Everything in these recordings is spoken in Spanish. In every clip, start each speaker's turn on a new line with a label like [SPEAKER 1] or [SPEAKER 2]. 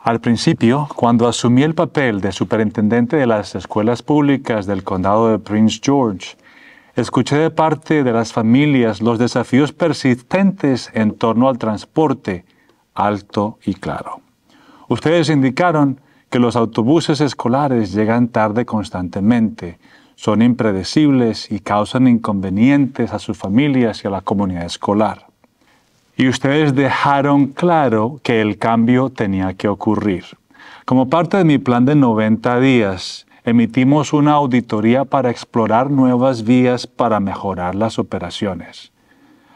[SPEAKER 1] Al principio, cuando asumí el papel de superintendente de las escuelas públicas del condado de Prince George, escuché de parte de las familias los desafíos persistentes en torno al transporte, alto y claro. Ustedes indicaron que los autobuses escolares llegan tarde constantemente, son impredecibles y causan inconvenientes a sus familias y a la comunidad escolar y ustedes dejaron claro que el cambio tenía que ocurrir. Como parte de mi plan de 90 días, emitimos una auditoría para explorar nuevas vías para mejorar las operaciones.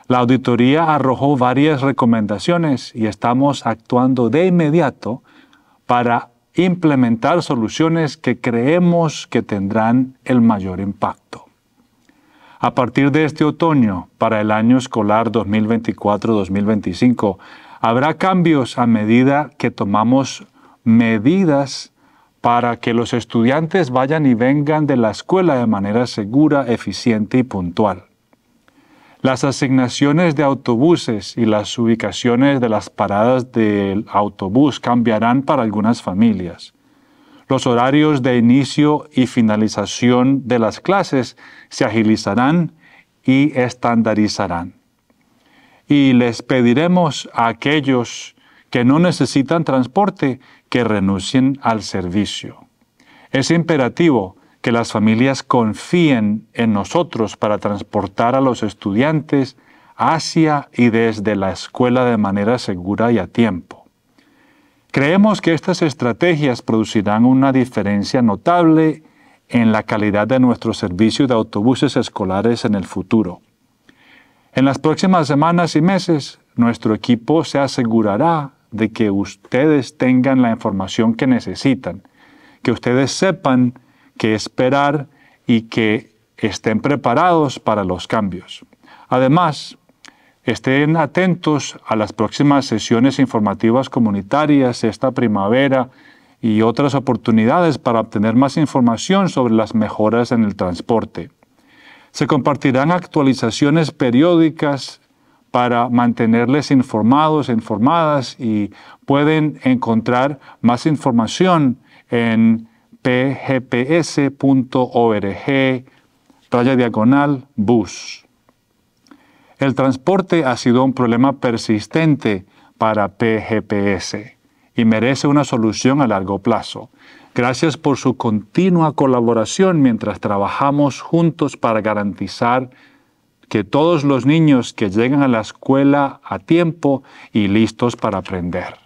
[SPEAKER 1] La auditoría arrojó varias recomendaciones y estamos actuando de inmediato para implementar soluciones que creemos que tendrán el mayor impacto. A partir de este otoño, para el año escolar 2024-2025, habrá cambios a medida que tomamos medidas para que los estudiantes vayan y vengan de la escuela de manera segura, eficiente y puntual. Las asignaciones de autobuses y las ubicaciones de las paradas del autobús cambiarán para algunas familias. Los horarios de inicio y finalización de las clases se agilizarán y estandarizarán. Y les pediremos a aquellos que no necesitan transporte que renuncien al servicio. Es imperativo que las familias confíen en nosotros para transportar a los estudiantes hacia y desde la escuela de manera segura y a tiempo. Creemos que estas estrategias producirán una diferencia notable en la calidad de nuestro servicio de autobuses escolares en el futuro. En las próximas semanas y meses, nuestro equipo se asegurará de que ustedes tengan la información que necesitan, que ustedes sepan qué esperar y que estén preparados para los cambios. Además, Estén atentos a las próximas sesiones informativas comunitarias esta primavera y otras oportunidades para obtener más información sobre las mejoras en el transporte. Se compartirán actualizaciones periódicas para mantenerles informados, e informadas y pueden encontrar más información en pgps.org, raya diagonal, bus. El transporte ha sido un problema persistente para PGPS y merece una solución a largo plazo. Gracias por su continua colaboración mientras trabajamos juntos para garantizar que todos los niños que llegan a la escuela a tiempo y listos para aprender.